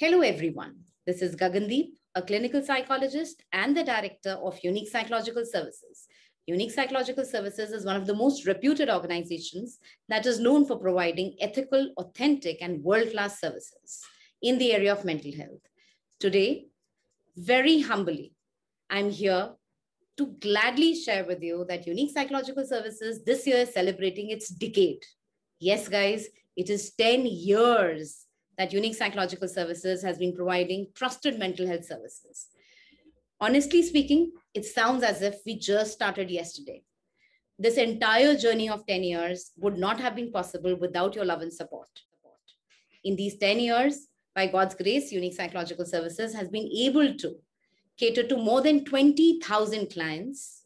Hello, everyone. This is Gagandeep, a clinical psychologist and the director of Unique Psychological Services. Unique Psychological Services is one of the most reputed organizations that is known for providing ethical, authentic, and world class services in the area of mental health. Today, very humbly, I'm here to gladly share with you that Unique Psychological Services this year is celebrating its decade. Yes, guys, it is 10 years that Unique Psychological Services has been providing trusted mental health services. Honestly speaking, it sounds as if we just started yesterday. This entire journey of 10 years would not have been possible without your love and support. In these 10 years, by God's grace, Unique Psychological Services has been able to cater to more than 20,000 clients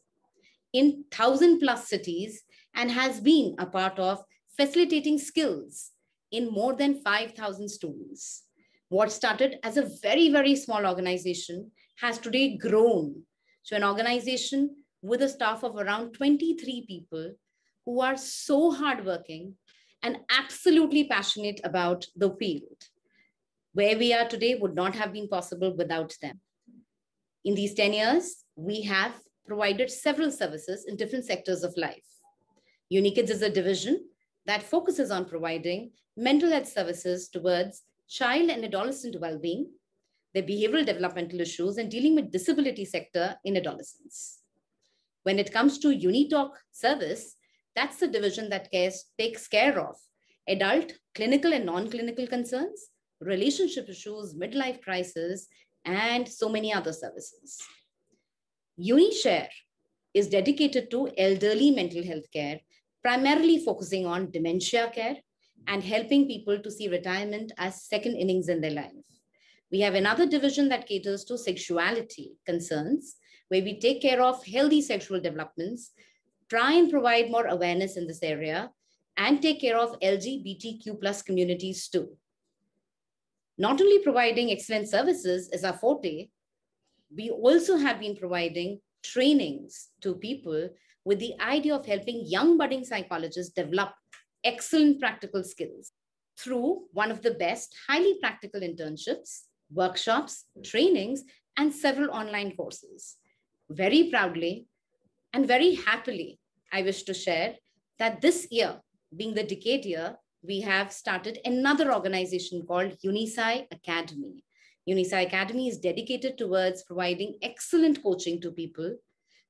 in 1,000 plus cities and has been a part of facilitating skills in more than 5,000 students. What started as a very, very small organization has today grown to an organization with a staff of around 23 people who are so hardworking and absolutely passionate about the field. Where we are today would not have been possible without them. In these 10 years, we have provided several services in different sectors of life. UniKids is a division that focuses on providing mental health services towards child and adolescent well-being, their behavioral developmental issues, and dealing with disability sector in adolescence. When it comes to UniTalk service, that's the division that cares, takes care of adult, clinical and non-clinical concerns, relationship issues, midlife crisis, and so many other services. UniShare is dedicated to elderly mental health care primarily focusing on dementia care and helping people to see retirement as second innings in their life. We have another division that caters to sexuality concerns, where we take care of healthy sexual developments, try and provide more awareness in this area, and take care of LGBTQ plus communities too. Not only providing excellent services is our forte, we also have been providing trainings to people with the idea of helping young budding psychologists develop excellent practical skills through one of the best highly practical internships, workshops, trainings, and several online courses. Very proudly and very happily, I wish to share that this year, being the decade year, we have started another organization called UniSci Academy. UniSci Academy is dedicated towards providing excellent coaching to people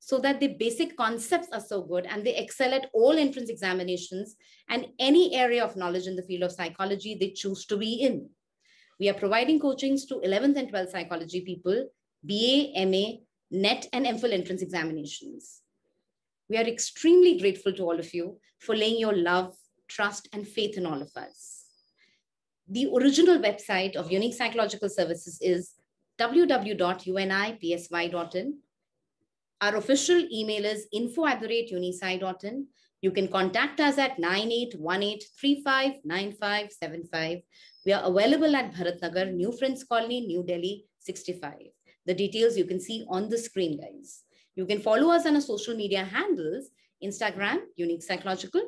so that the basic concepts are so good and they excel at all entrance examinations and any area of knowledge in the field of psychology they choose to be in. We are providing coachings to 11th and 12th psychology people, BA, MA, NET, and MPhil entrance examinations. We are extremely grateful to all of you for laying your love, trust, and faith in all of us. The original website of Unique Psychological Services is www.unipsy.in our official email is info at the rate unisci.in. You can contact us at 9818359575. We are available at Bharatnagar, New Friends Colony, New Delhi, 65. The details you can see on the screen, guys. You can follow us on our social media handles, Instagram, Unique Psychological,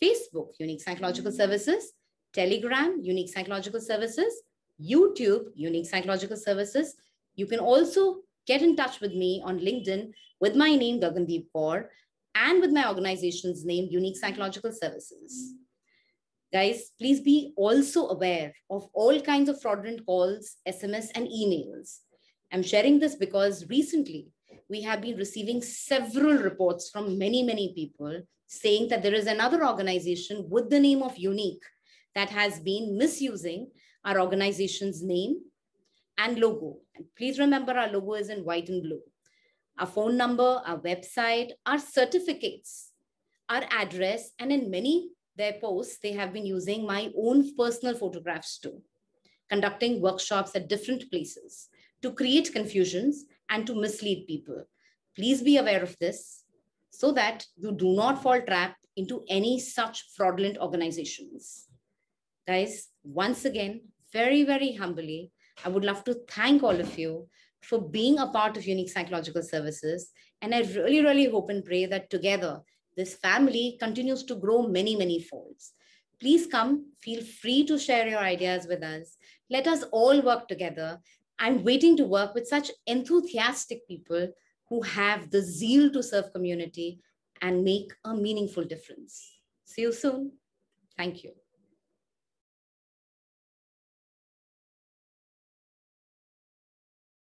Facebook, Unique Psychological Services, Telegram, Unique Psychological Services, YouTube, Unique Psychological Services. You can also get in touch with me on LinkedIn with my name, Gagandeep Kaur, and with my organization's name, Unique Psychological Services. Guys, please be also aware of all kinds of fraudulent calls, SMS, and emails. I'm sharing this because recently we have been receiving several reports from many, many people saying that there is another organization with the name of Unique that has been misusing our organization's name and logo and please remember our logo is in white and blue. Our phone number, our website, our certificates, our address, and in many their posts, they have been using my own personal photographs too, conducting workshops at different places to create confusions and to mislead people. Please be aware of this so that you do not fall trap into any such fraudulent organizations. Guys, once again, very, very humbly, I would love to thank all of you for being a part of Unique Psychological Services. And I really, really hope and pray that together this family continues to grow many, many folds. Please come, feel free to share your ideas with us. Let us all work together. I'm waiting to work with such enthusiastic people who have the zeal to serve community and make a meaningful difference. See you soon. Thank you.